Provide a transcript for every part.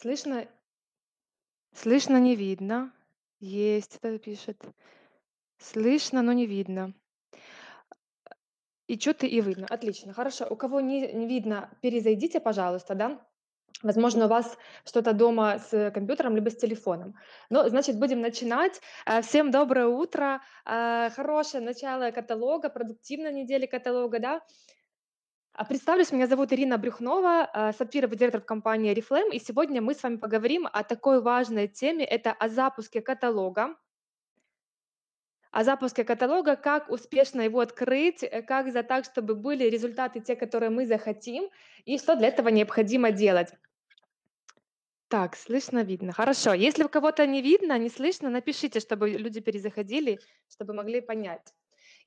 Слышно слышно, не видно. Есть, кто пишет. Слышно, но не видно. И что-то и видно. Отлично, хорошо. У кого не, не видно, перезайдите, пожалуйста, да? Возможно, у вас что-то дома с компьютером либо с телефоном. Ну, значит, будем начинать. Э, всем доброе утро. Э, хорошее начало каталога, продуктивная неделя каталога, да? А, представлюсь, меня зовут Ирина Брюхнова, а, сапфировый директор компании Reflame, и сегодня мы с вами поговорим о такой важной теме, это о запуске каталога, о запуске каталога, как успешно его открыть, э, как за так, чтобы были результаты те, которые мы захотим, и что для этого необходимо делать. Так, слышно, видно. Хорошо. Если у кого-то не видно, не слышно, напишите, чтобы люди перезаходили, чтобы могли понять.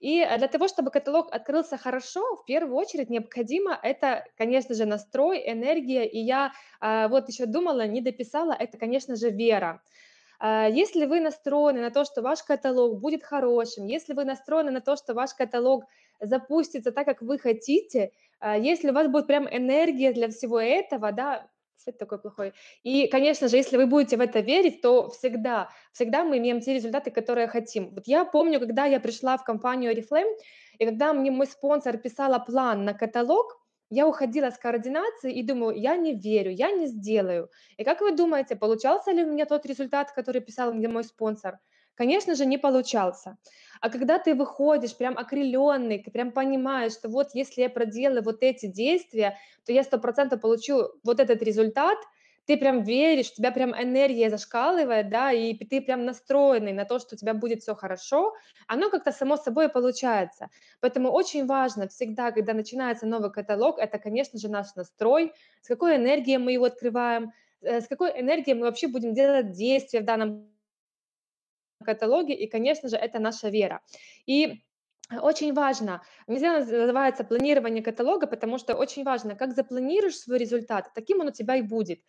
И э, для того, чтобы каталог открылся хорошо, в первую очередь необходимо это, конечно же, настрой, энергия. И я э, вот еще думала, не дописала, это, конечно же, вера. Э, если вы настроены на то, что ваш каталог будет хорошим, если вы настроены на то, что ваш каталог запустится так, как вы хотите, если у вас будет прям энергия для всего этого, да, свет такой плохой. И, конечно же, если вы будете в это верить, то всегда, всегда мы имеем те результаты, которые хотим. Вот я помню, когда я пришла в компанию Oriflame, и когда мне мой спонсор писала план на каталог, я уходила с координации и думаю, я не верю, я не сделаю. И как вы думаете, получался ли у меня тот результат, который писал мне мой спонсор? Конечно же, не получался. А когда ты выходишь прям окрыленный, ты прям понимаешь, что вот если я проделаю вот эти действия, то я сто процентов получу вот этот результат, ты прям веришь, у тебя прям энергия зашкаливает, да, и ты прям настроенный на то, что у тебя будет все хорошо, оно как-то само собой получается. Поэтому очень важно всегда, когда начинается новый каталог, это, конечно же, наш настрой, с какой энергией мы его открываем, э, с какой энергией мы вообще будем делать действия в данном каталоге, и, конечно же, это наша вера. И очень важно, нельзя называется планирование каталога, потому что очень важно, как запланируешь свой результат, таким он у тебя и будет.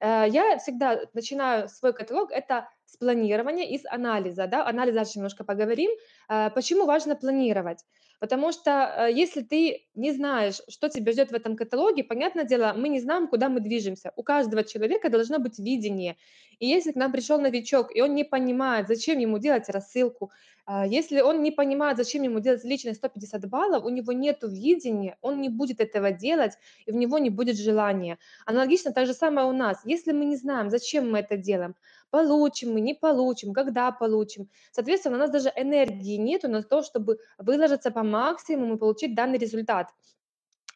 Э, я всегда начинаю свой каталог, это с планирования и с анализа. Да? Анализ дальше немножко поговорим. Э, почему важно планировать? Потому что э, если ты не знаешь, что тебя ждет в этом каталоге, понятное дело, мы не знаем, куда мы движемся. У каждого человека должно быть видение. И если к нам пришел новичок, и он не понимает, зачем ему делать рассылку, э, если он не понимает, зачем ему делать личные 150 баллов, у него нет видения, он не будет этого делать, и в него не будет желания. Аналогично так же самое у нас. Если мы не знаем, зачем мы это делаем, получим мы, не получим, когда получим. Соответственно, у нас даже энергии нету на то, чтобы выложиться по максимуму и получить данный результат.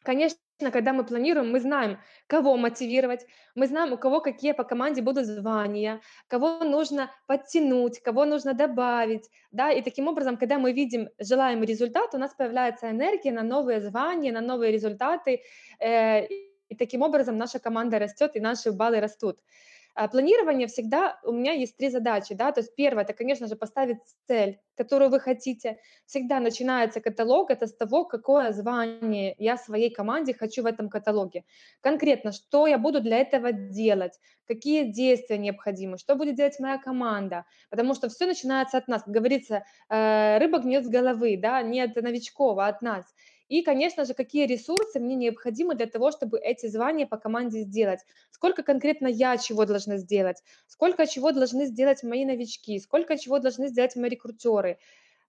Конечно, когда мы планируем, мы знаем, кого мотивировать, мы знаем, у кого какие по команде будут звания, кого нужно подтянуть, кого нужно добавить, да, и таким образом, когда мы видим желаемый результат, у нас появляется энергия на новые звания, на новые результаты, э, и таким образом наша команда растет и наши баллы растут. А планирование всегда у меня есть три задачи, да, то есть первое, это, конечно же, поставить цель, которую вы хотите. Всегда начинается каталог, это с того, какое звание я своей команде хочу в этом каталоге. Конкретно, что я буду для этого делать, какие действия необходимы, что будет делать моя команда, потому что все начинается от нас. Как говорится, э, рыба гнет с головы, да, не от новичков, а от нас. И, конечно же, какие ресурсы мне необходимы для того, чтобы эти звания по команде сделать. Сколько конкретно я чего должна сделать, сколько чего должны сделать мои новички, сколько чего должны сделать мои рекрутеры.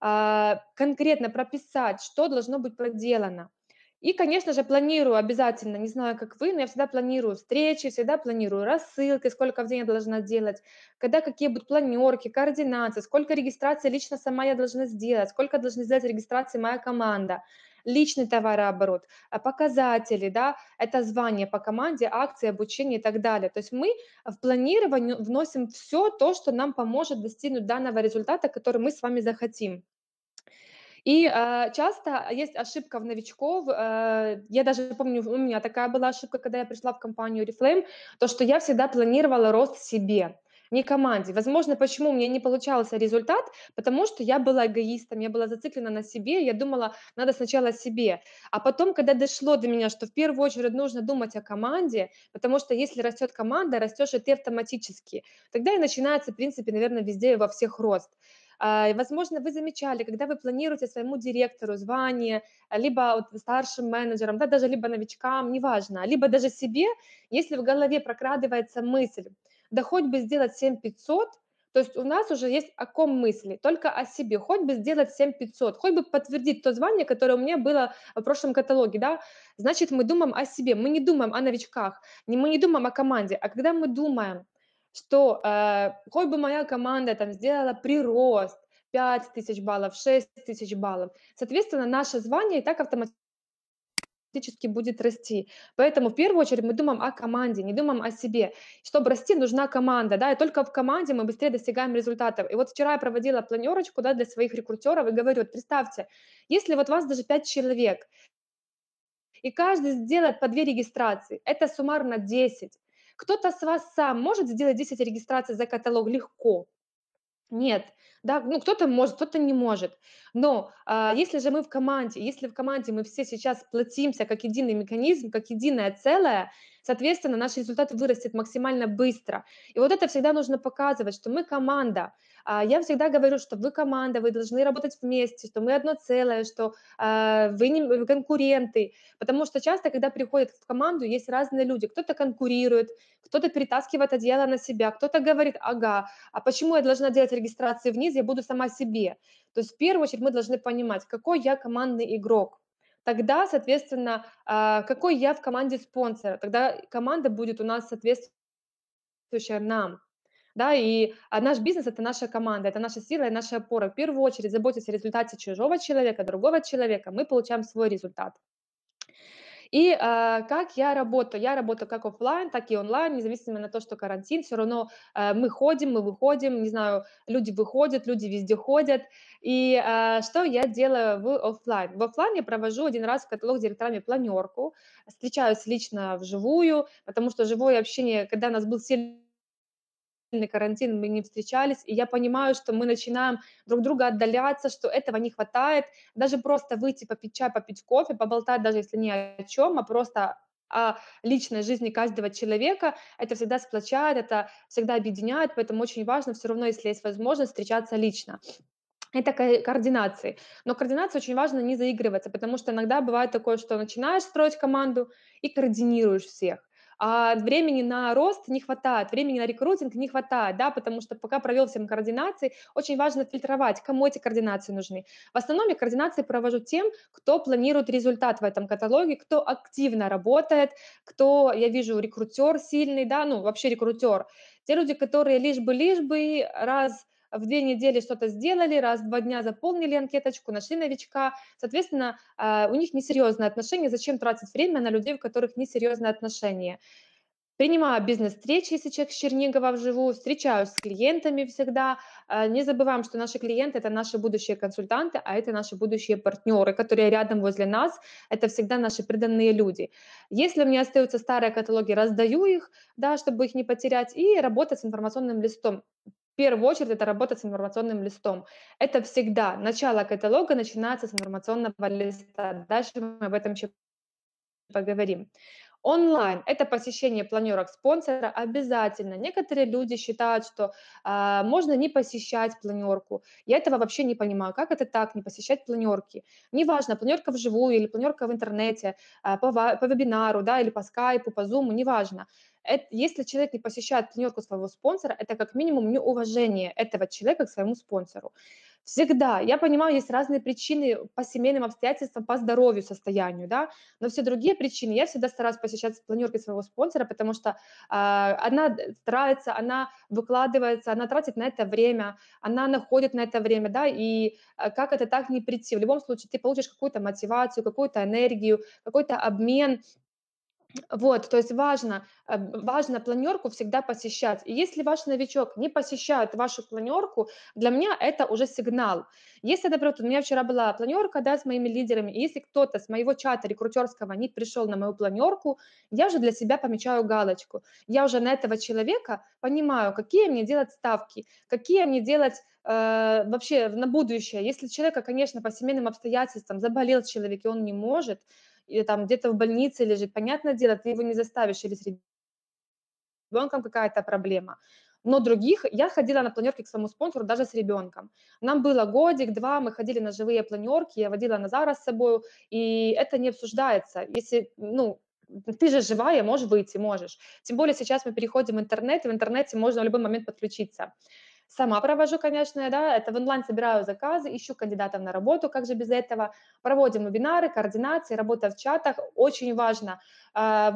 А, конкретно прописать, что должно быть проделано. И, конечно же, планирую обязательно, не знаю, как вы, но я всегда планирую встречи, всегда планирую рассылки, сколько в день я должна делать, когда какие будут планерки, координации, сколько регистрации лично сама я должна сделать, сколько должна сделать регистрации моя команда личный товарооборот, э, показатели, да, это звание по команде, акции, обучение и так далее. То есть мы в планирование вносим все то, что нам поможет достигнуть данного результата, который мы с вами захотим. И э, часто есть ошибка в новичков. Э, я даже помню, у меня такая была ошибка, когда я пришла в компанию Reflame, то, что я всегда планировала рост себе не команде. Возможно, почему мне не получался результат, потому что я была эгоистом, я была зациклена на себе, я думала, надо сначала себе. А потом, когда дошло до меня, что в первую очередь нужно думать о команде, потому что если растет команда, растешь и ты автоматически. Тогда и начинается, в принципе, наверное, везде и во всех рост. А, возможно, вы замечали, когда вы планируете своему директору звание, либо вот старшим менеджерам, да, даже либо новичкам, неважно, либо даже себе, если в голове прокрадывается мысль, да хоть бы сделать 7500, то есть у нас уже есть о ком мысли, только о себе, хоть бы сделать 7500, хоть бы подтвердить то звание, которое у меня было в прошлом каталоге, да, значит, мы думаем о себе, мы не думаем о новичках, мы не думаем о команде, а когда мы думаем, что э, хоть бы моя команда там сделала прирост, 5 тысяч баллов, 6 тысяч баллов. Соответственно, наше звание и так автоматически автоматически будет расти. Поэтому в первую очередь мы думаем о команде, не думаем о себе. Чтобы расти, нужна команда, да, и только в команде мы быстрее достигаем результатов. И вот вчера я проводила планерочку, да, для своих рекрутеров и говорю, вот представьте, если вот вас даже 5 человек, и каждый сделает по 2 регистрации, это суммарно 10. Кто-то с вас сам может сделать 10 регистраций за каталог легко, нет, да, ну кто-то может, кто-то не может. Но э, если же мы в команде, если в команде мы все сейчас платимся как единый механизм, как единое целое, соответственно, наш результат вырастет максимально быстро. И вот это всегда нужно показывать, что мы команда, а, я всегда говорю, что вы команда, вы должны работать вместе, что мы одно целое, что а, вы не конкуренты, потому что часто, когда приходят в команду, есть разные люди, кто-то конкурирует, кто-то перетаскивает одеяло на себя, кто-то говорит, ага, а почему я должна делать регистрацию вниз, я буду сама себе. То есть в первую очередь мы должны понимать, какой я командный игрок, тогда, соответственно, а, какой я в команде спонсора, тогда команда будет у нас соответствующая нам да, и а, наш бизнес – это наша команда, это наша сила и наша опора. В первую очередь заботиться о результате чужого человека, другого человека, мы получаем свой результат. И э, как я работаю? Я работаю как офлайн, так и онлайн, независимо на то, что карантин, все равно э, мы ходим, мы выходим, не знаю, люди выходят, люди везде ходят. И э, что я делаю в офлайн? В офлайн я провожу один раз в каталог с директорами планерку, встречаюсь лично вживую, потому что живое общение, когда у нас был сильный длительный карантин, мы не встречались, и я понимаю, что мы начинаем друг друга отдаляться, что этого не хватает, даже просто выйти попить чай, попить кофе, поболтать, даже если не о чем, а просто о личной жизни каждого человека, это всегда сплочает, это всегда объединяет, поэтому очень важно все равно, если есть возможность, встречаться лично это координации. Но координация очень важно не заигрываться, потому что иногда бывает такое, что начинаешь строить команду и координируешь всех а времени на рост не хватает, времени на рекрутинг не хватает, да, потому что пока провел всем координации, очень важно фильтровать, кому эти координации нужны. В основном я координации провожу тем, кто планирует результат в этом каталоге, кто активно работает, кто, я вижу, рекрутер сильный, да, ну, вообще рекрутер. Те люди, которые лишь бы, лишь бы раз – в две недели что-то сделали, раз-два дня заполнили анкеточку, нашли новичка. Соответственно, а, у них несерьезные отношения. Зачем тратить время на людей, у которых несерьезные отношения? Принимаю бизнес-встречи, если человек с Чернигова вживую, встречаюсь с клиентами всегда. А, не забываем, что наши клиенты – это наши будущие консультанты, а это наши будущие партнеры, которые рядом возле нас. Это всегда наши преданные люди. Если у меня остаются старые каталоги, раздаю их, да, чтобы их не потерять, и работать с информационным листом первую очередь это работа с информационным листом. Это всегда начало каталога начинается с информационного листа. Дальше мы об этом еще поговорим. Онлайн – это посещение планерок спонсора обязательно. Некоторые люди считают, что э, можно не посещать планерку. Я этого вообще не понимаю. Как это так, не посещать планерки? Неважно, планерка вживую или планерка в интернете, э, по, по вебинару, да, или по скайпу, по зуму, неважно. Это, если человек не посещает планерку своего спонсора, это как минимум неуважение этого человека к своему спонсору. Всегда. Я понимаю, есть разные причины по семейным обстоятельствам, по здоровью, состоянию, да, но все другие причины. Я всегда стараюсь посещать планерки своего спонсора, потому что э, она старается, она выкладывается, она тратит на это время, она находит на это время, да, и а, как это так не прийти? В любом случае ты получишь какую-то мотивацию, какую-то энергию, какой-то обмен, вот, то есть важно, э, важно планерку всегда посещать. И если ваш новичок не посещает вашу планерку, для меня это уже сигнал. Если, например, у меня вчера была планерка да, с моими лидерами, и если кто-то с моего чата рекрутерского не пришел на мою планерку, я уже для себя помечаю галочку. Я уже на этого человека понимаю, какие мне делать ставки, какие мне делать э, вообще на будущее. Если человека, конечно, по семейным обстоятельствам заболел человек, и он не может, и там где-то в больнице лежит. Понятное дело, ты его не заставишь, или с ребенком какая-то проблема. Но других, я ходила на планерки к своему спонсору даже с ребенком. Нам было годик-два, мы ходили на живые планерки, я водила Назара с собой, и это не обсуждается. Если, ну, ты же живая, можешь выйти, можешь. Тем более сейчас мы переходим в интернет, и в интернете можно в любой момент подключиться. Сама провожу, конечно, да, это в онлайн собираю заказы, ищу кандидатов на работу, как же без этого. Проводим вебинары, координации, работа в чатах, очень важно. 80%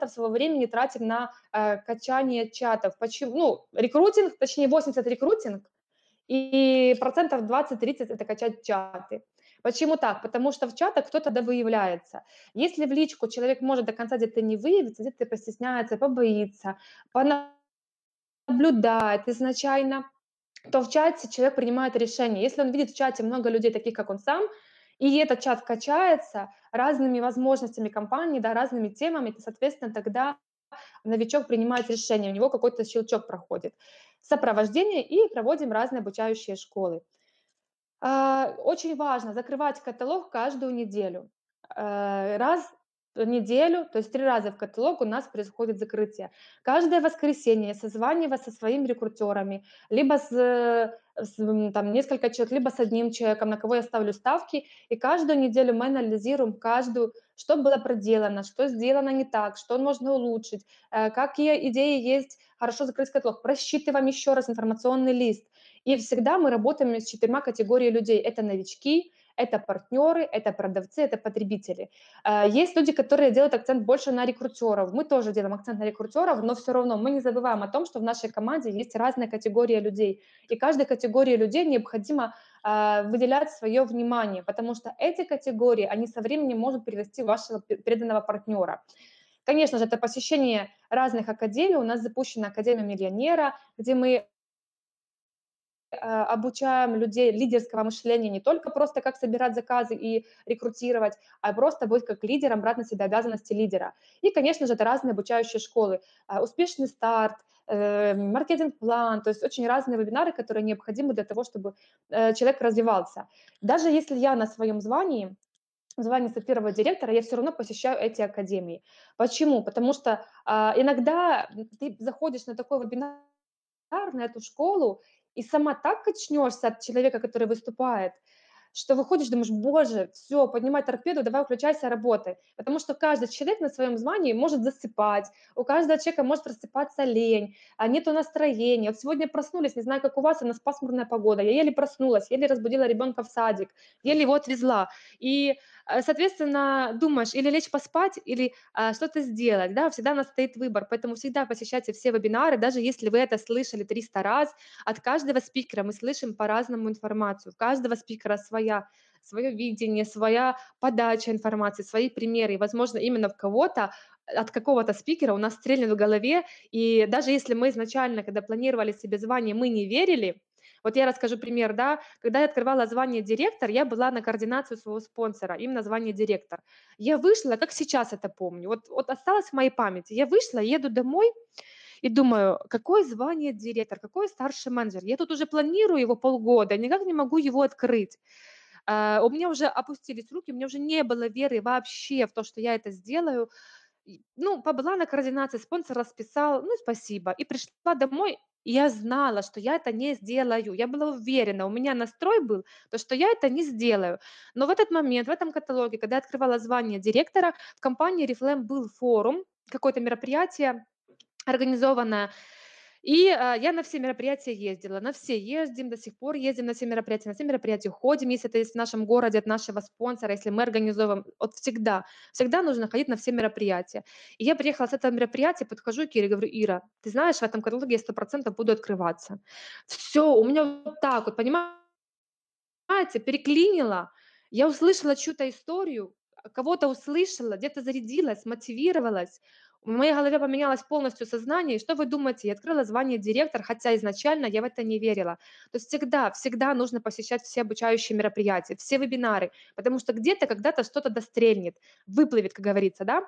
а, своего времени тратим на э, качание чатов. Почему? Ну, рекрутинг, точнее 80 рекрутинг, и процентов 20-30 это качать чаты. Почему так? Потому что в чатах кто-то да выявляется. Если в личку человек может до конца где-то не выявиться, где-то постесняется, побоится, по наблюдает изначально, то в чате человек принимает решение. Если он видит в чате много людей, таких как он сам, и этот чат качается разными возможностями компании, да, разными темами, то, соответственно, тогда новичок принимает решение, у него какой-то щелчок проходит. Сопровождение и проводим разные обучающие школы. А, очень важно закрывать каталог каждую неделю. Э, раз Э, неделю, то есть три раза в каталог у нас происходит закрытие. Каждое воскресенье я созваниваюсь со своими рекрутерами, либо с, э, с там, несколько человек, либо с одним человеком, на кого я ставлю ставки, и каждую неделю мы анализируем каждую, что было проделано, что сделано не так, что можно улучшить, э, какие идеи есть, хорошо закрыть каталог, просчитываем еще раз информационный лист. И всегда мы работаем с четырьмя категориями людей. Это новички, это партнеры, это продавцы, это потребители. Э, есть люди, которые делают акцент больше на рекрутеров. Мы тоже делаем акцент на рекрутеров, но все равно мы не забываем о том, что в нашей команде есть разная категория людей. И каждой категории людей необходимо э, выделять свое внимание, потому что эти категории, они со временем могут привести вашего преданного партнера. Конечно же, это посещение разных академий. У нас запущена Академия миллионера, где мы а, обучаем людей лидерского мышления не только просто как собирать заказы и рекрутировать, а просто быть как лидером, брать на себя обязанности лидера. И, конечно же, это разные обучающие школы. А, успешный старт, э, маркетинг-план, то есть очень разные вебинары, которые необходимы для того, чтобы э, человек развивался. Даже если я на своем звании, звании первого директора, я все равно посещаю эти академии. Почему? Потому что а, иногда ты заходишь на такой вебинар, на эту школу, и сама так качнешься от человека, который выступает – что выходишь, думаешь, боже, все, поднимай торпеду, давай включайся, работай. Потому что каждый человек на своем звании может засыпать, у каждого человека может просыпаться лень, а нету настроения. Вот сегодня проснулись, не знаю, как у вас, у нас пасмурная погода, я еле проснулась, еле разбудила ребенка в садик, еле его отвезла. И, э, соответственно, думаешь, или лечь поспать, или а, что-то сделать, да, всегда у нас стоит выбор, поэтому всегда посещайте все вебинары, даже если вы это слышали 300 раз, от каждого спикера мы слышим по-разному информацию, у каждого спикера своя своя, свое видение, своя подача информации, свои примеры. И, возможно, именно в кого-то от какого-то спикера у нас стрельнет в голове, и даже если мы изначально, когда планировали себе звание, мы не верили, вот я расскажу пример, да, когда я открывала звание директор, я была на координацию своего спонсора, им название директор. Я вышла, как сейчас это помню, вот, вот осталось в моей памяти, я вышла, еду домой, и думаю, какое звание директор, какой старший менеджер. Я тут уже планирую его полгода, никак не могу его открыть. А, у меня уже опустились руки, у меня уже не было веры вообще в то, что я это сделаю. Ну, побыла на координации, спонсор расписал, ну, спасибо. И пришла домой, и я знала, что я это не сделаю. Я была уверена, у меня настрой был, то, что я это не сделаю. Но в этот момент, в этом каталоге, когда я открывала звание директора, в компании Reflame был форум, какое-то мероприятие, организовано. И э, я на все мероприятия ездила, на все ездим, до сих пор ездим на все мероприятия, на все мероприятия ходим, если это есть в нашем городе от нашего спонсора, если мы организовываем, вот всегда, всегда нужно ходить на все мероприятия. И я приехала с этого мероприятия, подхожу к Ире, говорю, Ира, ты знаешь, в этом каталоге я процентов буду открываться. Все, у меня вот так вот, понимаете, переклинила, я услышала чью-то историю, кого-то услышала, где-то зарядилась, мотивировалась, в моей голове поменялось полностью сознание, и что вы думаете, я открыла звание директор, хотя изначально я в это не верила. То есть всегда, всегда нужно посещать все обучающие мероприятия, все вебинары, потому что где-то когда-то что-то дострельнет, выплывет, как говорится, да,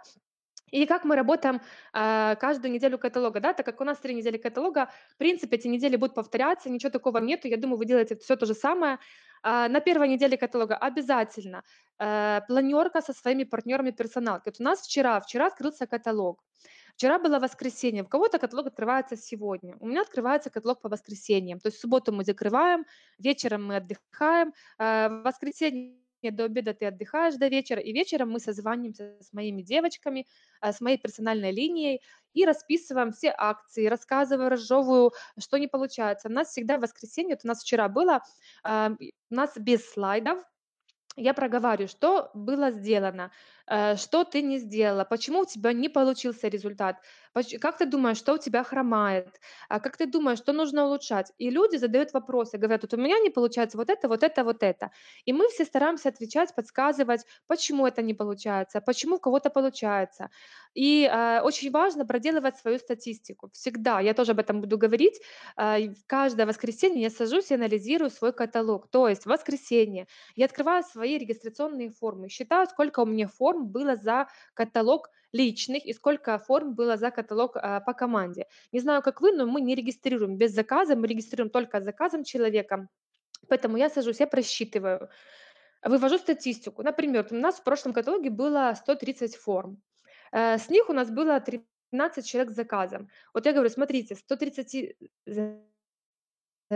и как мы работаем э, каждую неделю каталога, да, так как у нас три недели каталога, в принципе, эти недели будут повторяться, ничего такого нету, я думаю, вы делаете все то же самое. Э, на первой неделе каталога обязательно э, планерка со своими партнерами персонал. Вот у нас вчера, вчера открылся каталог, Вчера было воскресенье. У кого-то каталог открывается сегодня. У меня открывается каталог по воскресеньям. То есть субботу мы закрываем, вечером мы отдыхаем. А, в воскресенье и до обеда ты отдыхаешь до вечера, и вечером мы созваниваемся с моими девочками, э, с моей персональной линией и расписываем все акции, рассказываю, разжевываю, что не получается. У нас всегда в воскресенье, вот у нас вчера было, э, у нас без слайдов, я проговариваю, что было сделано, Э, что ты не сделала, почему у тебя не получился результат, как ты думаешь, что у тебя хромает, а как ты думаешь, что нужно улучшать. И люди задают вопросы, говорят, вот у меня не получается вот это, вот это, вот это. И мы все стараемся отвечать, подсказывать, почему это не получается, почему у кого-то получается. И э, очень важно проделывать свою статистику. Всегда, я тоже об этом буду говорить, э, каждое воскресенье я сажусь и анализирую свой каталог. То есть в воскресенье я открываю свои регистрационные формы, считаю, сколько у меня форм форм было за каталог личных и сколько форм было за каталог э, по команде. Не знаю, как вы, но мы не регистрируем без заказа, мы регистрируем только заказом человека. Поэтому я сажусь, я просчитываю. Вывожу статистику. Например, у нас в прошлом каталоге было 130 форм. Э, с них у нас было 13 человек с заказом. Вот я говорю, смотрите, 130 э,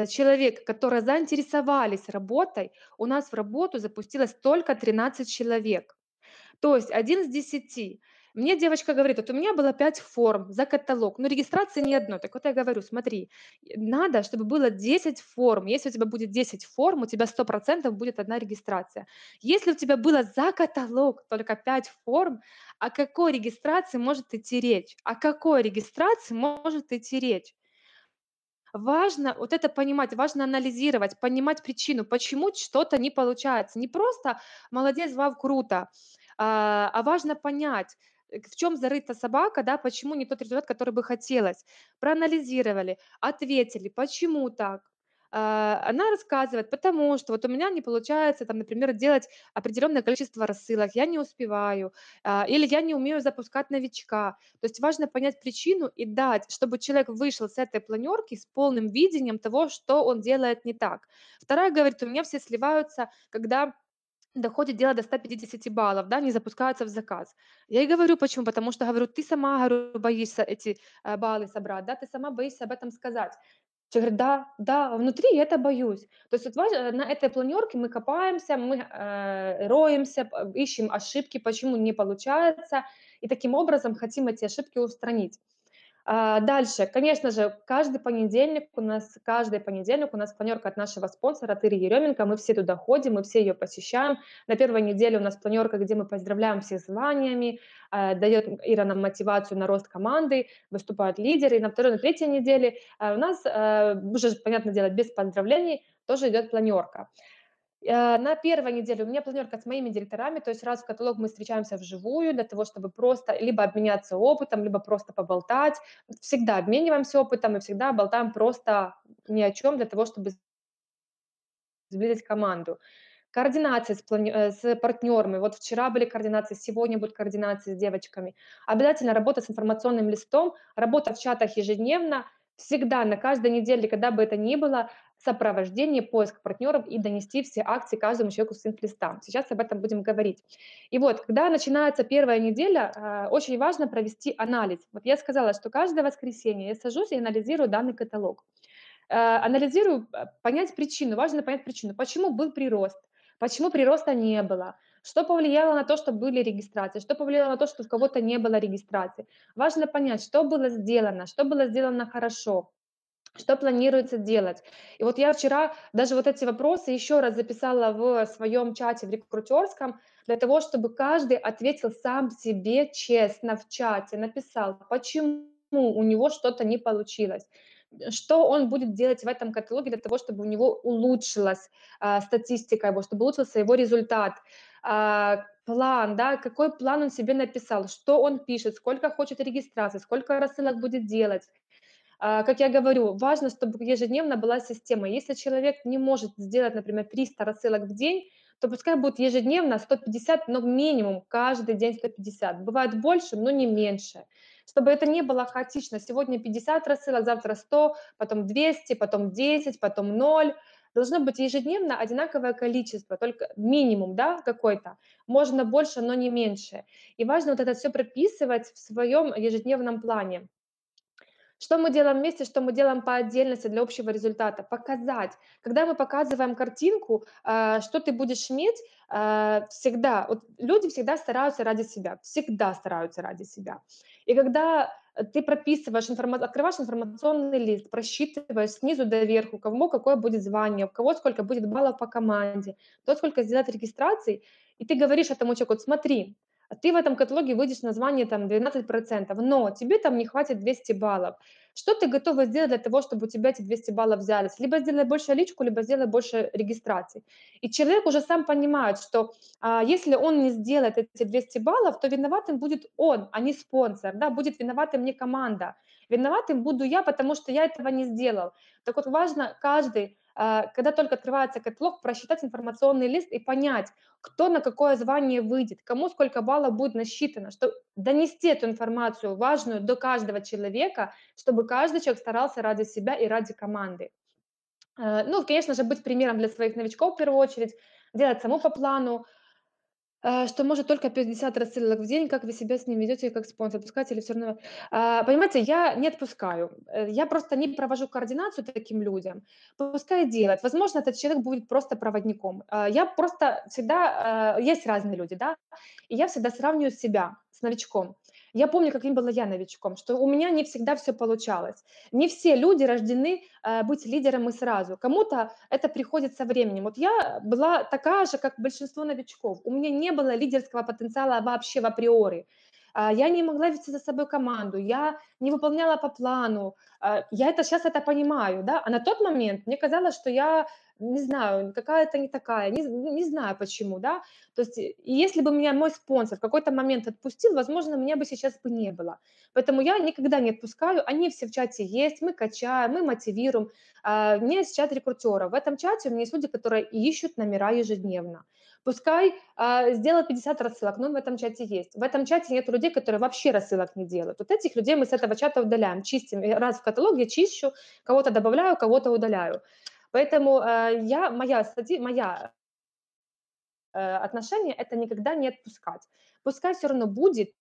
человек, которые заинтересовались работой, у нас в работу запустилось только 13 человек. То есть один из десяти. Мне девочка говорит, вот у меня было пять форм за каталог, но регистрации ни одной. Так вот я говорю, смотри, надо, чтобы было 10 форм. Если у тебя будет 10 форм, у тебя 100% будет одна регистрация. Если у тебя было за каталог только 5 форм, о какой регистрации может идти речь? О какой регистрации может идти речь? важно вот это понимать, важно анализировать, понимать причину, почему что-то не получается. Не просто «молодец, вау, круто», а, а важно понять, э, в чем зарыта собака, да, почему не тот результат, который бы хотелось. Проанализировали, ответили, почему так, а, она рассказывает, потому что вот у меня не получается, там, например, делать определенное количество рассылок, я не успеваю, а, или я не умею запускать новичка. То есть важно понять причину и дать, чтобы человек вышел с этой планерки с полным видением того, что он делает не так. Вторая говорит, у меня все сливаются, когда доходит дело до 150 баллов, да, не запускаются в заказ. Я ей говорю, почему, потому что, говорю, ты сама, говорю, боишься эти э, баллы собрать, да, ты сама боишься об этом сказать. Все говорят, да, да, а внутри я это боюсь. То есть вот э, на этой планерке мы копаемся, мы э, роемся, ищем ошибки, почему не получается, и таким образом хотим эти ошибки устранить. А, дальше, конечно же, каждый понедельник у нас, каждый понедельник у нас планерка от нашего спонсора Тыри Еременко. Мы все туда ходим, мы все ее посещаем. На первой неделе у нас планерка, где мы поздравляем всех с званиями, а, дает Ира нам мотивацию на рост команды, выступают лидеры. И на второй, на третьей неделе а, у нас уже, понятное дело, без поздравлений тоже идет планерка. Э, на первой неделе у меня планерка с моими директорами, то есть раз в каталог мы встречаемся вживую для того, чтобы просто либо обменяться опытом, либо просто поболтать. Всегда обмениваемся опытом и всегда болтаем просто ни о чем для того, чтобы сблизить команду. Координация с, плани... Э, с партнерами. Вот вчера были координации, сегодня будут координации с девочками. Обязательно работа с информационным листом, работа в чатах ежедневно, всегда, на каждой неделе, когда бы это ни было, сопровождение, поиск партнеров и донести все акции каждому человеку с инфлиста. Сейчас об этом будем говорить. И вот, когда начинается первая неделя, а, очень важно провести анализ. Вот я сказала, что каждое воскресенье я сажусь и анализирую данный каталог. Э, анализирую, э, понять причину, важно понять причину, почему был прирост, почему прироста не было, что повлияло на то, что были регистрации, что повлияло на то, что у кого-то не было регистрации. Важно понять, что было сделано, что было сделано хорошо, что планируется делать. И вот я вчера даже вот эти вопросы еще раз записала в своем чате в рекрутерском, для того, чтобы каждый ответил сам себе честно в чате, написал, почему у него что-то не получилось, что он будет делать в этом каталоге для того, чтобы у него улучшилась э, статистика его, чтобы улучшился его результат, э, план, да, какой план он себе написал, что он пишет, сколько хочет регистрации, сколько рассылок будет делать, а, как я говорю, важно, чтобы ежедневно была система. Если человек не может сделать, например, 300 рассылок в день, то пускай будет ежедневно 150, но минимум каждый день 150. Бывает больше, но не меньше. Чтобы это не было хаотично. Сегодня 50 рассылок, завтра 100, потом 200, потом 10, потом 0 должно быть ежедневно одинаковое количество, только минимум, да, какой-то. Можно больше, но не меньше. И важно вот это все прописывать в своем ежедневном плане. Что мы делаем вместе, что мы делаем по отдельности для общего результата? Показать. Когда мы показываем картинку, э, что ты будешь иметь, э, всегда, вот люди всегда стараются ради себя, всегда стараются ради себя. И когда э, ты прописываешь, информа... открываешь информационный лист, просчитываешь снизу до верху, кому какое будет звание, у кого сколько будет баллов по команде, кто сколько сделать регистраций, и ты говоришь этому человеку, смотри, а ты в этом каталоге выйдешь название там 12%, но тебе там не хватит 200 баллов. Что ты готова сделать для того, чтобы у тебя эти 200 баллов взялись? Либо сделай больше личку, либо сделай больше регистраций. И человек уже сам понимает, что а, если он не сделает эти 200 баллов, то виноватым будет он, а не спонсор, да, будет виноватым не команда. Виноватым буду я, потому что я этого не сделал. Так вот важно каждый Э, когда только открывается каталог, просчитать информационный лист и понять, кто на какое звание выйдет, кому сколько баллов будет насчитано, что донести эту информацию важную до каждого человека, чтобы каждый человек старался ради себя и ради команды. Э, ну, конечно же, быть примером для своих новичков в первую очередь, делать саму по плану, Э, что может только 50 рассылок в день, как вы себя с ним ведете, как спонсор, отпускать или все равно. А, понимаете, я не отпускаю. Э, я просто не провожу координацию таким людям. Пускай делает. Возможно, этот человек будет просто проводником. А, я просто всегда... Э, есть разные люди, да? И я всегда сравниваю себя с новичком. Я помню, каким была я новичком, что у меня не всегда все получалось. Не все люди рождены э, быть лидером и сразу. Кому-то это приходит со временем. Вот я была такая же, как большинство новичков. У меня не было лидерского потенциала вообще в априори. А, я не могла вести за собой команду, я не выполняла по плану. А, я это сейчас это понимаю, да. А на тот момент мне казалось, что я не знаю, какая-то не такая, не, ну, не знаю почему, да. То есть э, если бы меня мой спонсор в какой-то момент отпустил, возможно, меня бы сейчас бы не было. Поэтому я никогда не отпускаю, они все в чате есть, мы качаем, мы мотивируем. Uh, у меня есть чат рекрутера, в этом чате у меня есть люди, которые ищут номера ежедневно. Пускай uh, сделал 50 рассылок, но он в этом чате есть. В этом чате нет людей, которые вообще рассылок не делают. Вот этих людей мы с этого чата удаляем, чистим. Раз в каталоге чищу, кого-то добавляю, кого-то удаляю. Поэтому э, я, моя, стати, моя э, отношение – это никогда не отпускать. Пускай все равно будет,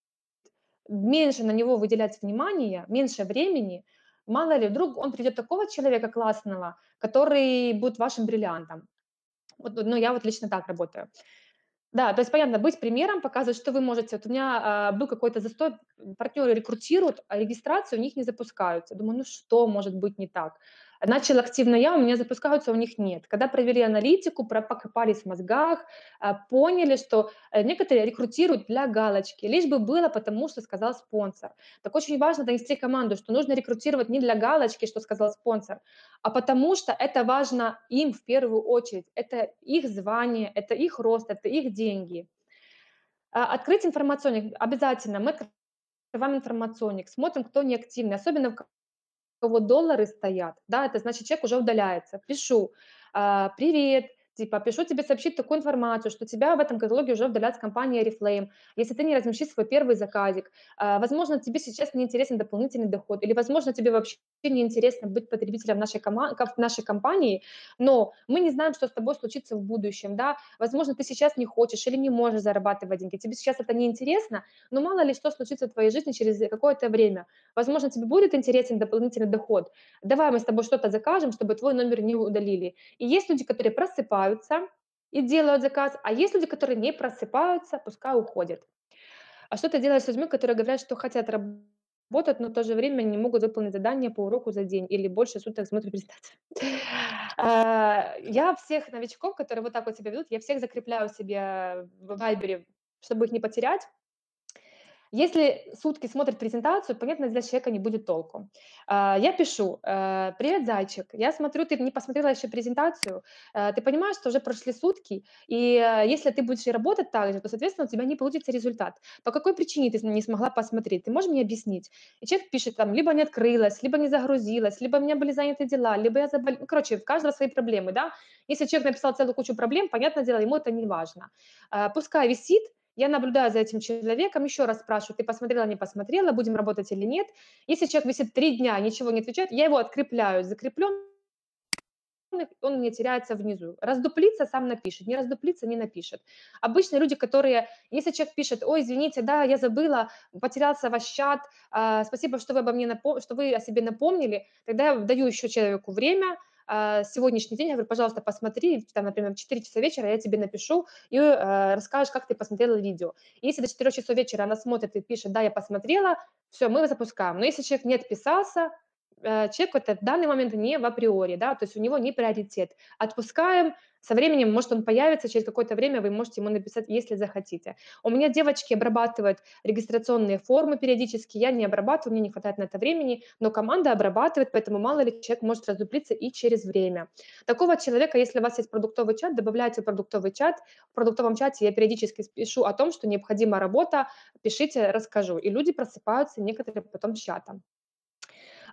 меньше на него выделять внимание, меньше времени, мало ли, вдруг он придет такого человека классного, который будет вашим бриллиантом. Вот, ну, я вот лично так работаю. Да, то есть, понятно, быть примером, показывать, что вы можете. Вот у меня э, был какой-то застой, партнеры рекрутируют, а регистрацию у них не запускаются. Думаю, ну что может быть не так? начал активно я, у меня запускаются, у них нет. Когда провели аналитику, покопались в мозгах, а, поняли, что э, некоторые рекрутируют для галочки, лишь бы было, потому что сказал спонсор. Так очень важно донести команду, что нужно рекрутировать не для галочки, что сказал спонсор, а потому что это важно им в первую очередь. Это их звание, это их рост, это их деньги. А, открыть информационник обязательно. Мы открываем информационник, смотрим, кто неактивный, особенно в кого доллары стоят, да, это значит, человек уже удаляется. Пишу, а, привет, типа, пишу тебе сообщить такую информацию, что тебя в этом каталоге уже удалят с компании Reflame, если ты не размещишь свой первый заказик. А, возможно, тебе сейчас не интересен дополнительный доход, или, возможно, тебе вообще не интересно быть потребителем нашей, кома- нашей компании, но мы не знаем, что с тобой случится в будущем, да, возможно, ты сейчас не хочешь или не можешь зарабатывать деньги, тебе сейчас это не интересно, но мало ли что случится в твоей жизни через какое-то время. Возможно, тебе будет интересен дополнительный доход. Давай мы с тобой что-то закажем, чтобы твой номер не удалили. И есть люди, которые просыпаются, просыпаются и делают заказ, а есть люди, которые не просыпаются, пускай уходят. А что ты делаешь с людьми, которые говорят, что хотят работать, но в то же время не могут выполнить задание по уроку за день или больше суток смотрят презентацию? А, я всех новичков, которые вот так вот себя ведут, я всех закрепляю себе в Вайбере, чтобы их не потерять. Если сутки смотрит презентацию, понятно, для человека не будет толку. А, я пишу, э, привет, зайчик, я смотрю, ты не посмотрела еще презентацию, э, ты понимаешь, что уже прошли сутки, и э, если ты будешь работать так же, то, соответственно, у тебя не получится результат. По какой причине ты не смогла посмотреть? Ты можешь мне объяснить? И человек пишет там, либо не открылась, либо не загрузилась, либо у меня были заняты дела, либо я заболела. Ну, короче, в каждого свои проблемы, да? Если человек написал целую кучу проблем, понятное дело, ему это не важно. А, пускай висит, я наблюдаю за этим человеком, еще раз спрашиваю, ты посмотрела, не посмотрела, будем работать или нет. Если человек висит три дня, ничего не отвечает, я его открепляю. Закреплен, он не теряется внизу. Раздуплиться сам напишет, не раздуплиться не напишет. Обычно люди, которые, если человек пишет, ой, извините, да, я забыла, потерялся ваш чат, э, спасибо, что вы обо мне напом... что вы о себе напомнили, тогда я даю еще человеку время, а, сегодняшний день, я говорю, пожалуйста, посмотри, там, например, в 4 часа вечера я тебе напишу и а, расскажешь, как ты посмотрела видео. Если до 4 часов вечера она смотрит и пишет, да, я посмотрела, все, мы запускаем. Но если человек не отписался, Э, человеку это в данный момент не в априори, да, то есть у него не приоритет. Отпускаем, со временем, может, он появится, через какое-то время вы можете ему написать, если захотите. У меня девочки обрабатывают регистрационные формы периодически, я не обрабатываю, мне не хватает на это времени, но команда обрабатывает, поэтому мало ли человек может раздуплиться и через время. Такого человека, если у вас есть продуктовый чат, добавляйте продуктовый чат. В продуктовом чате я периодически пишу о том, что необходима работа, пишите, расскажу. И люди просыпаются некоторые потом с чатом.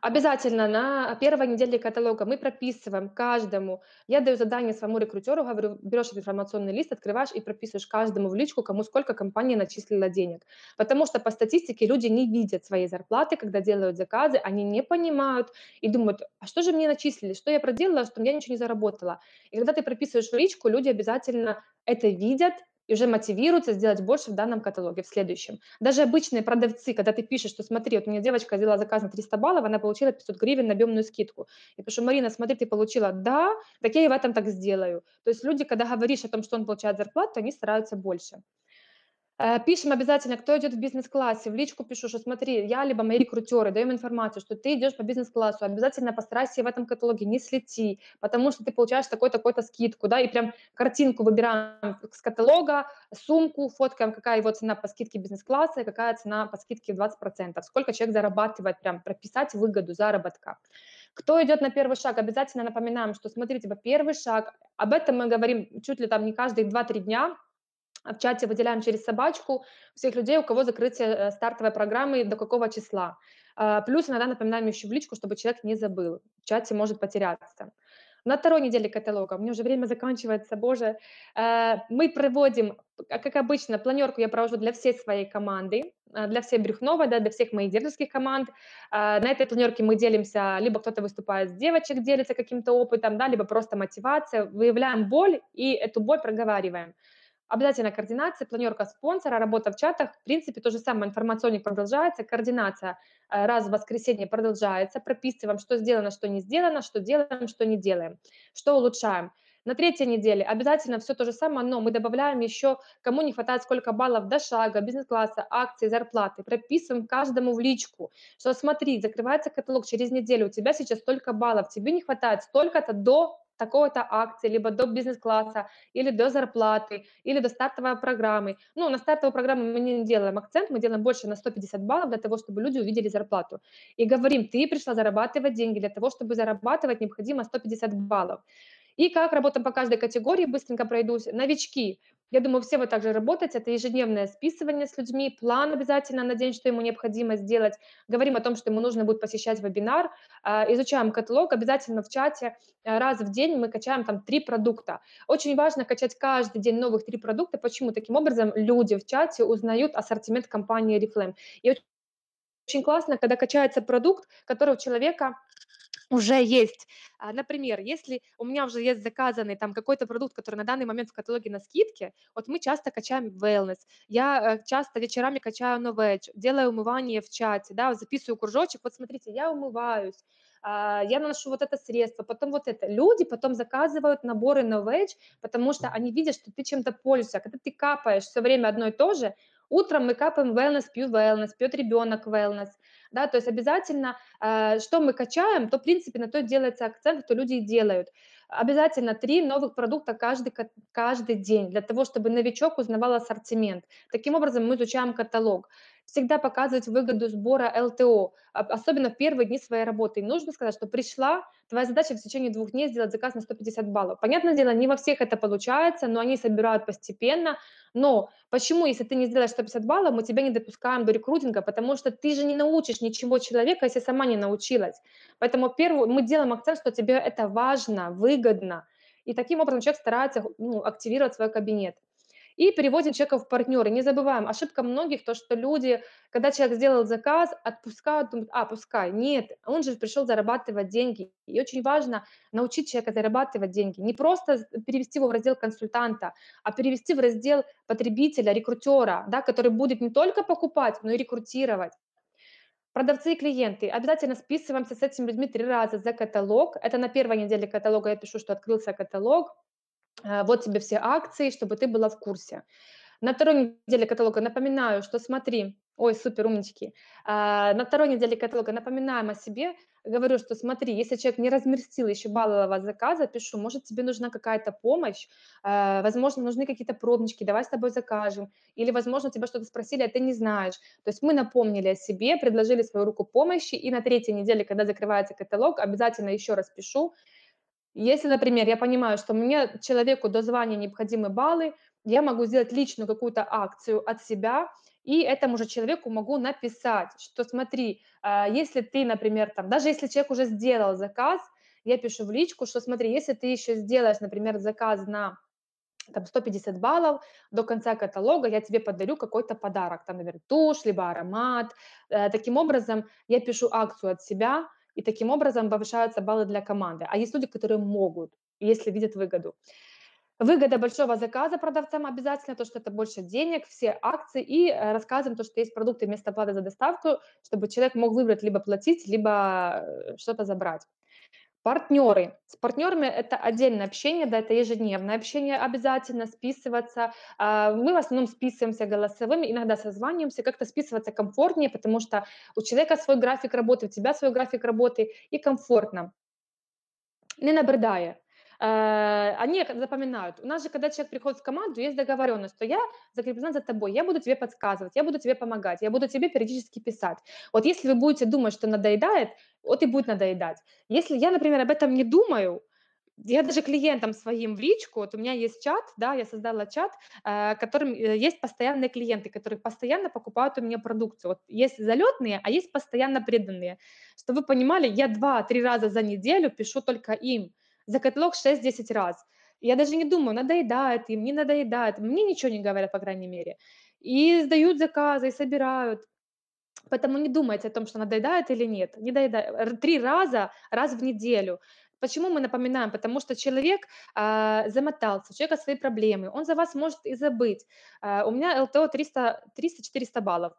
Обязательно на первой неделе каталога мы прописываем каждому. Я даю задание своему рекрутеру, говорю, берешь информационный лист, открываешь и прописываешь каждому в личку, кому сколько компания начислила денег. Потому что по статистике люди не видят своей зарплаты, когда делают заказы, они не понимают и думают, а что же мне начислили, что я проделала, что я ничего не заработала. И когда ты прописываешь в личку, люди обязательно это видят, и уже мотивируются сделать больше в данном каталоге, в следующем. Даже обычные продавцы, когда ты пишешь, что смотри, вот у меня девочка сделала заказ на 300 баллов, она получила 500 гривен на объемную скидку. Я пишу, Марина, смотри, ты получила, да, так я и в этом так сделаю. То есть люди, когда говоришь о том, что он получает зарплату, они стараются больше. Э, пишем обязательно, кто идет в бизнес-классе, в личку пишу, что смотри, я либо мои рекрутеры, даем информацию, что ты идешь по бизнес-классу, обязательно постарайся в этом каталоге не слети, потому что ты получаешь такой такой-то скидку, да, и прям картинку выбираем с каталога, сумку, фоткаем, какая его цена по скидке бизнес-класса и какая цена по скидке 20%, сколько человек зарабатывает, прям прописать выгоду заработка. Кто идет на первый шаг, обязательно напоминаем, что смотрите, типа, первый шаг, об этом мы говорим чуть ли там не каждые 2-3 дня, а в чате выделяем через собачку всех людей, у кого закрытие э, стартовой программы до какого числа. А, плюс иногда напоминаем еще в личку, чтобы человек не забыл. В чате может потеряться. На второй неделе каталога, у меня уже время заканчивается, боже, э, мы проводим, а, как обычно, планерку я провожу для всей своей команды, для всей Брюхновой, да, для всех моих директорских команд. На этой планерке мы делимся, либо кто-то выступает с девочек, делится каким-то опытом, да, либо просто мотивация, выявляем боль и эту боль проговариваем. Обязательно координация, планерка спонсора, работа в чатах. В принципе, то же самое, информационник продолжается, координация э, раз в воскресенье продолжается, прописываем, что сделано, что не сделано, что делаем, что не делаем, что улучшаем. На третьей неделе обязательно все то же самое, но мы добавляем еще, кому не хватает сколько баллов до шага, бизнес-класса, акции, зарплаты. Прописываем каждому в личку, что смотри, закрывается каталог через неделю, у тебя сейчас столько баллов, тебе не хватает столько-то до такого-то акции, либо до бизнес-класса, или до зарплаты, или до стартовой программы. Ну, на стартовую программу мы не делаем акцент, мы делаем больше на 150 баллов для того, чтобы люди увидели зарплату. И говорим, ты пришла зарабатывать деньги, для того, чтобы зарабатывать необходимо 150 баллов. И как работаем по каждой категории, быстренько пройдусь. Новички. Я думаю, все вы также работаете. Это ежедневное списывание с людьми, план обязательно на день, что ему необходимо сделать. Говорим о том, что ему нужно будет посещать вебинар, а, изучаем каталог. Обязательно в чате а, раз в день мы качаем там три продукта. Очень важно качать каждый день новых три продукта. Почему? Таким образом люди в чате узнают ассортимент компании Reflame. И очень классно, когда качается продукт, который у человека уже есть. А, например, если у меня уже есть заказанный там какой-то продукт, который на данный момент в каталоге на скидке, вот мы часто качаем wellness, я э, часто вечерами качаю новедж, делаю умывание в чате, да, записываю кружочек, вот смотрите, я умываюсь, а, я наношу вот это средство, потом вот это. Люди потом заказывают наборы новедж, потому что они видят, что ты чем-то пользуешься, а когда ты капаешь все время одно и то же, Утром мы капаем wellness, пью wellness, пьет ребенок wellness. Да, то есть обязательно, э, что мы качаем, то, в принципе, на то делается акцент, что люди и делают. Обязательно три новых продукта каждый, каждый день для того, чтобы новичок узнавал ассортимент. Таким образом, мы изучаем каталог всегда показывать выгоду сбора ЛТО, особенно в первые дни своей работы. И нужно сказать, что пришла, твоя задача в течение двух дней сделать заказ на 150 баллов. Понятное дело, не во всех это получается, но они собирают постепенно. Но почему, если ты не сделаешь 150 баллов, мы тебя не допускаем до рекрутинга, потому что ты же не научишь ничего человека, если сама не научилась. Поэтому первую, мы делаем акцент, что тебе это важно, выгодно. И таким образом человек старается ну, активировать свой кабинет и переводим человека в партнера. Не забываем, ошибка многих, то, что люди, когда человек сделал заказ, отпускают, думают, а, пускай. Нет, он же пришел зарабатывать деньги. И очень важно научить человека зарабатывать деньги. Не просто перевести его в раздел консультанта, а перевести в раздел потребителя, рекрутера, да, который будет не только покупать, но и рекрутировать. Продавцы и клиенты. Обязательно списываемся с этими людьми три раза за каталог. Это на первой неделе каталога я пишу, что открылся каталог. Э, вот тебе все акции, чтобы ты была в курсе. На второй неделе каталога напоминаю, что смотри, ой, супер, умнички. А, на второй неделе каталога напоминаем о себе, говорю, что смотри, если человек не разместил еще баллового заказа, пишу, может, тебе нужна какая-то помощь, э, возможно, нужны какие-то пробнички, давай с тобой закажем, или, возможно, тебя что-то спросили, а ты не знаешь. То есть мы напомнили о себе, предложили свою руку помощи, и на третьей неделе, когда закрывается каталог, обязательно еще раз пишу, если, например, я понимаю, что мне человеку до звания необходимы баллы, я могу сделать личную какую-то акцию от себя, и этому же человеку могу написать, что смотри, а, если ты, например, там, даже если человек уже сделал заказ, я пишу в личку, что смотри, если ты еще сделаешь, например, заказ на там 150 баллов, до конца каталога я тебе подарю какой-то подарок, там, например, тушь, либо аромат. Э, таким образом, я пишу акцию от себя, и таким образом повышаются баллы для команды. А есть люди, которые могут, если видят выгоду. Выгода большого заказа продавцам обязательно, то, что это больше денег, все акции, и э, рассказываем то, что есть продукты вместо платы за доставку, чтобы человек мог выбрать либо платить, либо э, что-то забрать. Партнеры. С партнерами это отдельное общение, да, это ежедневное общение обязательно, списываться. А, мы в основном списываемся голосовыми, иногда созваниваемся, как-то списываться комфортнее, потому что у человека свой график работы, у тебя свой график работы, и комфортно. Не набридає. Э, они запоминают. У нас же, когда человек приходит в команду, есть договоренность, что я закреплена за тобой, я буду тебе подсказывать, я буду тебе помогать, я буду тебе периодически писать. Вот если вы будете думать, что надоедает, вот и будет надоедать. Если я, например, об этом не думаю, я даже клиентам своим в личку, вот у меня есть чат, да, я создала чат, э, которым э, есть постоянные клиенты, которые постоянно покупают у меня продукцию. Вот есть залетные, а есть постоянно преданные. Чтобы вы понимали, я два-три раза за неделю пишу только им за каталог 6-10 раз. Я даже не думаю, надоедает им, не надоедает. Мне ничего не говорят, по крайней мере. И сдают заказы, и собирают. Поэтому не думайте о том, что надоедает или нет. Не доедает. Три раза, раз в неделю. Почему мы напоминаем? Потому что человек э, замотался, у человека свои проблемы, он за вас может и забыть. Э, у меня ЛТО 300-400 баллов.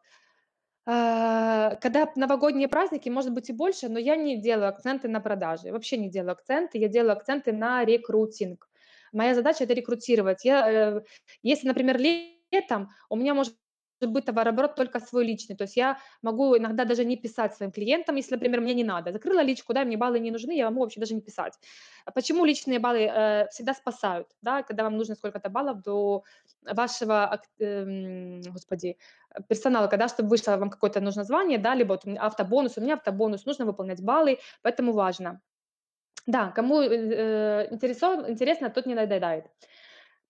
А, когда новогодние праздники, может быть и больше, но я не делаю акценты на продажи, вообще не делаю акценты, я делаю акценты на рекрутинг. Моя задача – это рекрутировать. Я, э, если, например, летом у меня может бы товарооборот только свой личный. То есть я могу иногда даже не писать своим клиентам, если, например, мне не надо. Закрыла личку, да, мне баллы не нужны, я могу вообще даже не писать. А почему личные баллы э, всегда спасают, да, когда вам нужно сколько-то баллов до вашего, э, господи, персонала, когда, чтобы вышло вам какое-то нужно звание, да, либо вот автобонус, у меня автобонус, нужно выполнять баллы, поэтому важно. Да, кому э, э интересно, тот не надоедает.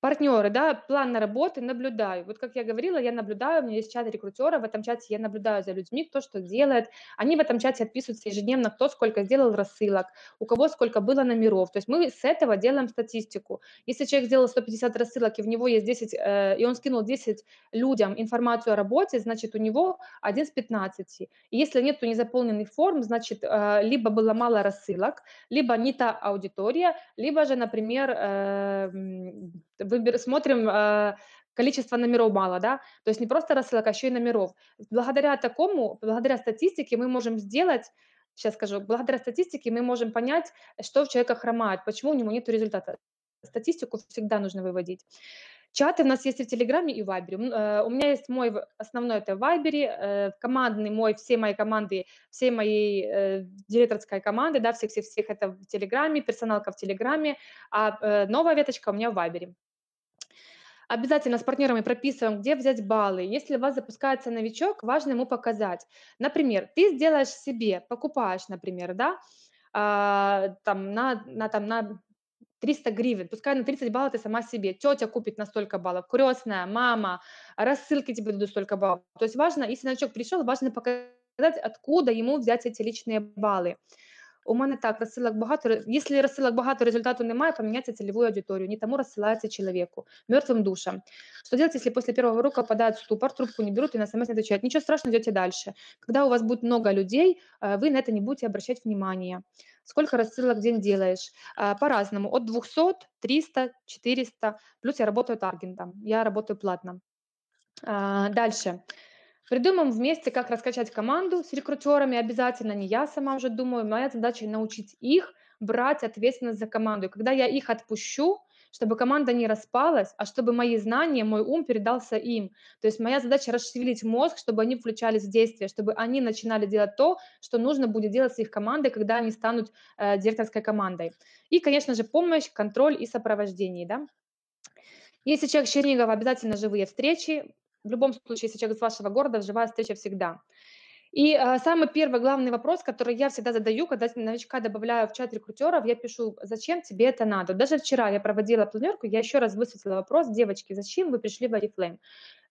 Партнеры, да, план на работы наблюдаю. Вот как я говорила, я наблюдаю, у меня есть чат рекрутера, в этом чате я наблюдаю за людьми, кто что делает. Они в этом чате отписываются ежедневно, кто сколько сделал рассылок, у кого сколько было номеров. То есть мы с этого делаем статистику. Если человек сделал 150 рассылок, и в него есть 10, э, и он скинул 10 людям информацию о работе, значит, у него один из 15. И если нет незаполненных форм, значит, э, либо было мало рассылок, либо не та аудитория, либо же, например, э, выбер, смотрим э, количество номеров мало, да, то есть не просто рассылок, а еще и номеров. Благодаря такому, благодаря статистике мы можем сделать сейчас скажу, благодаря статистике мы можем понять, что в человека хромает, почему у него нет результата. Статистику всегда нужно выводить. Чаты у нас есть и в Телеграме, и в Вайбере. Э, у меня есть мой основной, это в Вайбере, э, командный мой, все мои команды, все мои э, директорской команды, да, всех-всех-всех это в Телеграме, персоналка в Телеграме, а новая веточка у меня в Вайбере. Обязательно с партнерами прописываем, где взять баллы. Если у вас запускается новичок, важно ему показать. Например, ты сделаешь себе, покупаешь, например, да, а, там, на, на, там, на 300 гривен, пускай на 30 баллов ты сама себе, тетя купит на столько баллов, крестная, мама, рассылки тебе дадут столько баллов. То есть важно, если новичок пришел, важно показать, откуда ему взять эти личные баллы. У меня так, розсилок багато. Якщо розсилок багато, результату немає, поміняться целевую аудиторию. не тому рассылается человеку. мертвим душам. Что делать, если после первого урока впадают в ступор, трубку не берут и на смс не отвечают? Ничего страшного, идете дальше. Когда у вас будет много людей, а, вы на это не будете обращать внимания сколько рассылок в день делаешь. А, по-разному, от 200, 300, 400, плюс я работаю таргетом, я работаю платно. А, дальше. Придумаем вместе, как раскачать команду с рекрутерами. Обязательно не я сама уже думаю. Моя задача научить их брать ответственность за команду. И когда я их отпущу, чтобы команда не распалась, а чтобы мои знания, мой ум передался им. То есть моя задача расшевелить мозг, чтобы они включались в действие, чтобы они начинали делать то, что нужно будет делать с их командой, когда они станут э, директорской командой. И, конечно же, помощь, контроль и сопровождение, да. Если человек Чернигова обязательно живые встречи. В любом случае, если человек из вашего города, живая встреча всегда. И э, самый первый главный вопрос, который я всегда задаю, когда новичка добавляю в чат рекрутеров, я пишу, зачем тебе это надо. Даже вчера я проводила планерку, я еще раз высветила вопрос, девочки, зачем вы пришли в Арифлейм?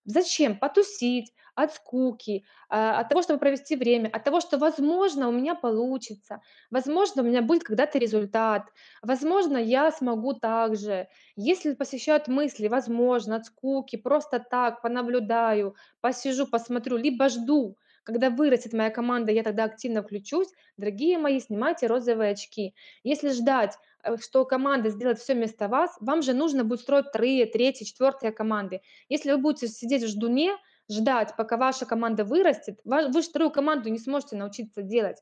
Зачем? Потусить от скуки, а, от того, чтобы провести время, от того, что, возможно, у меня получится, возможно, у меня будет когда-то результат, возможно, я смогу так же. Если посещают мысли, возможно, от скуки, просто так, понаблюдаю, посижу, посмотрю, либо жду – когда вырастет моя команда, я тогда активно включусь. Дорогие мои, снимайте розовые очки. Если ждать, э, что команда сделает все вместо вас, вам же нужно будет строить вторые, третьи, четвертые команды. Если вы будете сидеть в ждуне, ждать, пока ваша команда вырастет, вы же вторую команду не сможете научиться делать.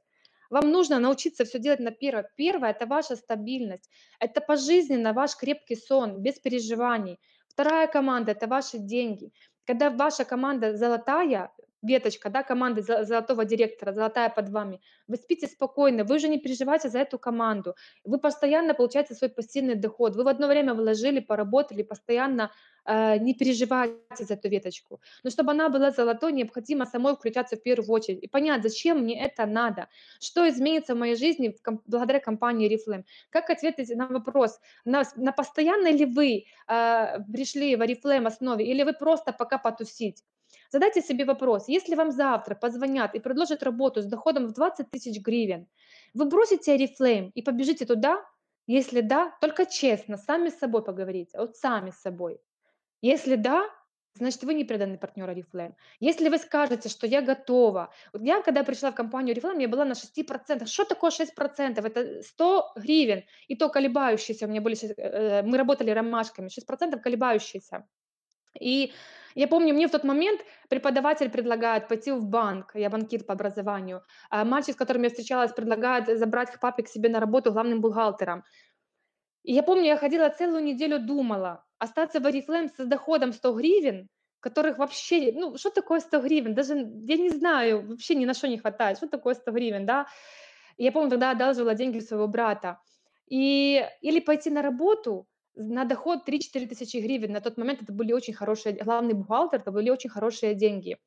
Вам нужно научиться все делать на первое. Первое – это ваша стабильность. Это пожизненно ваш крепкий сон, без переживаний. Вторая команда – это ваши деньги. Когда ваша команда золотая, веточка, да, команды золотого директора, золотая под вами. Вы спите спокойно, вы же не переживаете за эту команду. Вы постоянно получаете свой пассивный доход. Вы в одно время вложили, поработали, постоянно э, не переживайте за эту веточку. Но чтобы она была золотой, необходимо самой включаться в первую очередь и понять, зачем мне это надо, что изменится в моей жизни благодаря компании Reflame. Как ответить на вопрос, на, на постоянно ли вы э, пришли в Reflame основе или вы просто пока потусить? Задайте себе вопрос, если вам завтра позвонят и предложат работу с доходом в 20 тысяч гривен, вы бросите Арифлейм и побежите туда? Если да, только честно, сами с собой поговорите, вот сами с собой. Если да, значит, вы не преданный партнер Арифлейм. Если вы скажете, что я готова, вот я, когда пришла в компанию Арифлейм, я была на 6%. Что такое 6%? Это 100 гривен, и то колебающиеся у меня были, э, э, мы работали ромашками, 6% колебающиеся. И я помню, мне в тот момент преподаватель предлагает пойти в банк, я банкир по образованию. А мальчик, с которым я встречалась, предлагает забрать к папе к себе на работу главным бухгалтером. И я помню, я ходила целую неделю, думала, остаться в Арифлем с доходом 100 гривен, которых вообще, ну, что такое 100 гривен? Даже, я не знаю, вообще ни на что не хватает. Что такое 100 гривен, да? И я помню, тогда одалживала деньги своего брата. И, или пойти на работу – на доход 3-4 тысячи гривен. На тот момент это были очень хорошие, главный бухгалтер, это были очень хорошие деньги.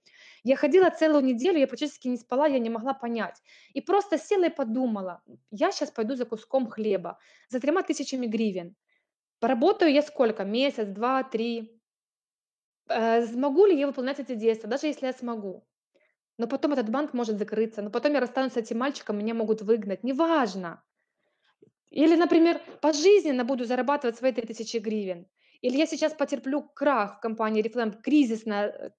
Я ходила целую неделю, я практически не спала, я не могла понять. И просто села и подумала, я сейчас пойду за куском хлеба, за тремя тысячами гривен. Поработаю я сколько? Месяц, два, три? Э, смогу ли я выполнять эти действия, даже если я смогу? Но потом этот банк может закрыться, но потом я расстанусь с этим мальчиком, меня могут выгнать, неважно. Или, например, пожизненно буду зарабатывать свои 3000 гривен. Или я сейчас потерплю крах в компании кризис на э,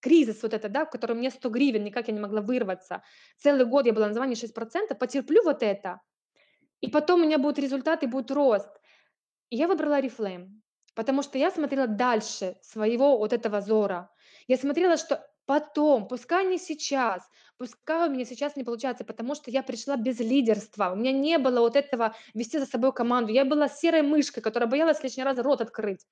кризис вот это, да, в котором мне 100 гривен, никак я не могла вырваться. Целый год я была на звании 6%, потерплю вот это. И потом у меня будут результаты, будет рост. И я выбрала Reflame, потому что я смотрела дальше своего вот этого зора. Я смотрела, что потом, пускай не сейчас, пускай у меня сейчас не получается, потому что я пришла без лидерства, у меня не было вот этого вести за собой команду, я была серой мышкой, которая боялась лишний раз рот открыть.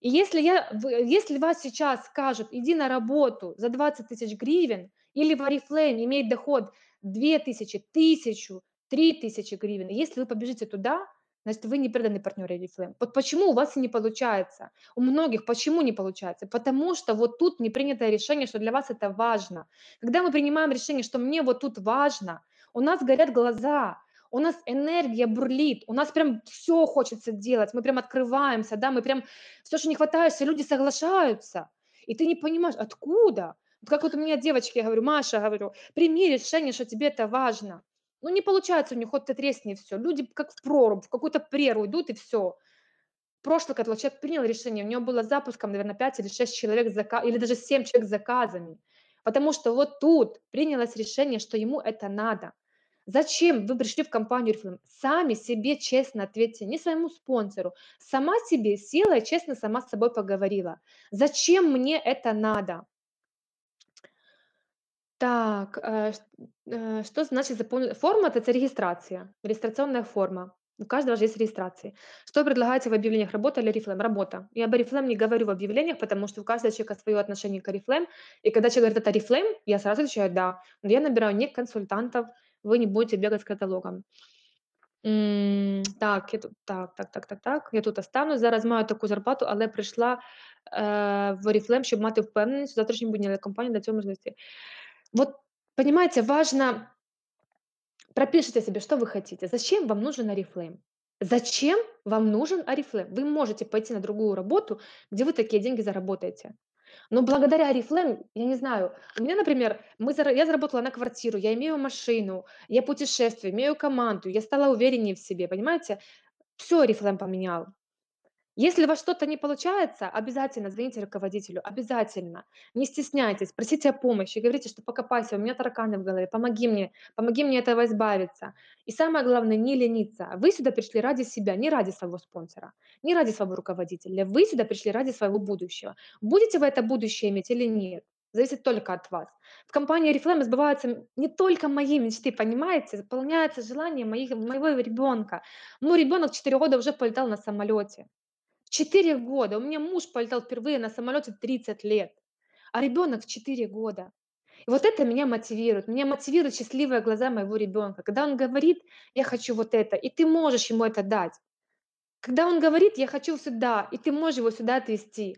И если, я, если вас сейчас скажут, иди на работу за 20 тысяч гривен, или в Арифлейм имеет доход 2 тысячи, тысячу, три тысячи гривен, если вы побежите туда – значит, вы не преданный партнер Oriflame. Вот почему у вас не получается? У многих почему не получается? Потому что вот тут не принято решение, что для вас это важно. Когда мы принимаем решение, что мне вот тут важно, у нас горят глаза, у нас энергия бурлит, у нас прям все хочется делать, мы прям открываемся, да, мы прям все, что не хватает, все люди соглашаются. И ты не понимаешь, откуда? Вот как вот у меня девочки, я говорю, Маша, говорю, прими решение, что тебе это важно. Ну, не получается у них, вот ты тресни, и все. Люди как в прорубь, в какую-то преру идут, и все. Прошлый котлов человек принял решение, у него было запуском, наверное, 5 или 6 человек, зака... или даже 7 человек с заказами. Потому что вот тут принялось решение, что ему это надо. Зачем вы пришли в компанию Reflame? Сами себе честно ответьте, не своему спонсору. Сама себе села и честно сама с собой поговорила. Зачем мне это надо? Так, э, ш- э, что значит заполнить? Форма– это регистрация, регистрационная форма. У каждого же есть регистрации. Что предлагается в объявлениях работа или рефлем? Работа. Я об рефлем не говорю в объявлениях, потому что у каждого человека свое отношение к рефлем. И когда человек говорит, это Oriflame, я сразу отвечаю, да. Но я набираю не консультантов, вы не будете бегать с каталогом. Так, я тут, так, так, так, так, так. Я тут останусь. Зараз маю таку зарплату, але прийшла е, э, в Oriflame, щоб мати впевненість у завтрашньому дні, але компанія для цього можливості. Вот, понимаете, важно пропишите себе, что вы хотите. Зачем вам нужен Арифлейм? Зачем вам нужен Арифлейм? Вы можете пойти на другую работу, где вы такие деньги заработаете. Но благодаря Арифлейм, я не знаю, у меня, например, мы, я заработала на квартиру, я имею машину, я путешествую, имею команду, я стала увереннее в себе, понимаете? Все Арифлейм поменял. Если у вас что-то не получается, обязательно звоните руководителю, обязательно. Не стесняйтесь, просите о помощи, говорите, что покопайся, у меня тараканы в голове, помоги мне, помоги мне этого избавиться. И самое главное, не лениться. Вы сюда пришли ради себя, не ради своего спонсора, не ради своего руководителя. Вы сюда пришли ради своего будущего. Будете вы это будущее иметь или нет? зависит только от вас. В компании Reflame сбываются не только мои мечты, понимаете, заполняется желание моих, моего ребенка. Мой ну, ребенок 4 года уже полетал на самолете. Четыре года. У меня муж полетал впервые на самолете 30 лет, а ребенок 4 года. И вот это меня мотивирует. Меня мотивируют счастливые глаза моего ребенка. Когда он говорит, я хочу вот это, и ты можешь ему это дать. Когда он говорит, я хочу сюда, и ты можешь его сюда отвезти.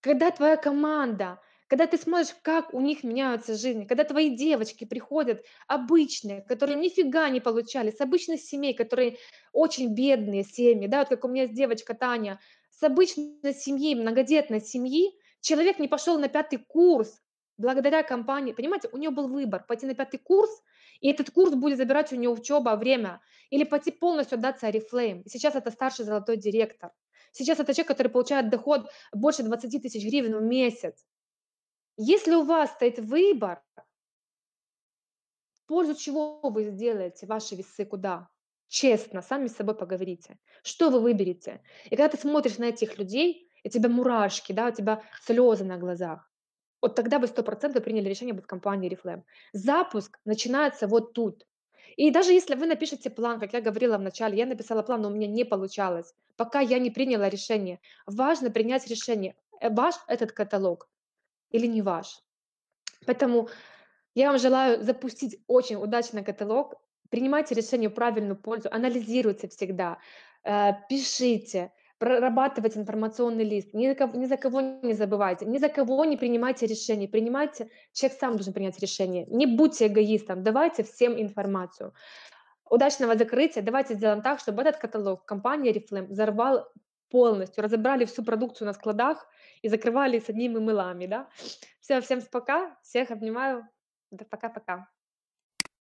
Когда твоя команда, когда ты смотришь, как у них меняются жизни, когда твои девочки приходят обычные, которые нифига не получали, с обычных семей, которые очень бедные семьи, да, вот как у меня есть девочка Таня, с обычной семьи, многодетной семьи, человек не пошел на пятый курс благодаря компании. Понимаете, у него был выбор пойти на пятый курс, и этот курс будет забирать у него учеба, время, или пойти полностью отдаться Арифлейм. Сейчас это старший золотой директор. Сейчас это человек, который получает доход больше 20 тысяч гривен в месяц. Если у вас стоит выбор, в пользу чего вы сделаете ваши весы куда? честно сами с собой поговорите, что вы выберете. И когда ты смотришь на этих людей, и у тебя мурашки, да, у тебя слезы на глазах, вот тогда вы сто процентов приняли решение быть компанией компании Reflame. Запуск начинается вот тут. И даже если вы напишете план, как я говорила в начале, я написала план, но у меня не получалось, пока я не приняла решение. Важно принять решение, э, ваш этот каталог или не ваш. Поэтому я вам желаю запустить очень удачный каталог, принимайте решение в правильную пользу, анализируйте всегда, э, пишите, прорабатывайте информационный лист, ни за, кого, ни за кого не забывайте, ни за кого не принимайте решения, принимайте, человек сам должен принять решение, не будьте эгоистом, давайте всем информацию. Удачного закрытия, давайте сделаем так, чтобы этот каталог компания Reflame взорвал полностью, разобрали всю продукцию на складах и закрывали с одними мылами, да. Все, всем пока, всех обнимаю, да пока-пока.